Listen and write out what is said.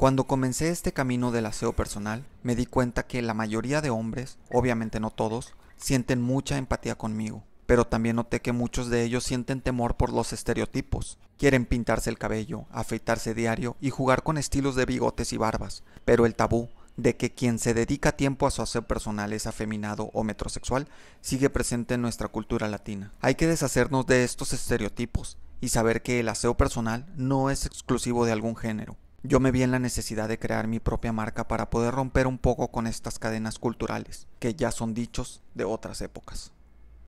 Cuando comencé este camino del aseo personal, me di cuenta que la mayoría de hombres, obviamente no todos, sienten mucha empatía conmigo, pero también noté que muchos de ellos sienten temor por los estereotipos. Quieren pintarse el cabello, afeitarse diario y jugar con estilos de bigotes y barbas, pero el tabú de que quien se dedica tiempo a su aseo personal es afeminado o metrosexual sigue presente en nuestra cultura latina. Hay que deshacernos de estos estereotipos y saber que el aseo personal no es exclusivo de algún género yo me vi en la necesidad de crear mi propia marca para poder romper un poco con estas cadenas culturales, que ya son dichos de otras épocas.